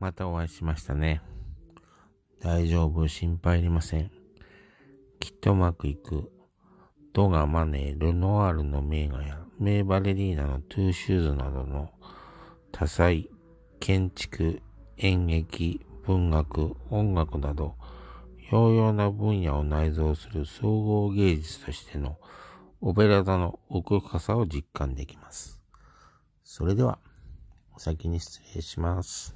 またお会いしましたね。大丈夫、心配いりません。きっとうまくいく。ドガ、マネー、ルノワールの名画や、名バレリーナのトゥーシューズなどの多彩、建築、演劇、文学、音楽など、洋々な分野を内蔵する総合芸術としてのオペラ座の奥深さを実感できます。それでは、お先に失礼します。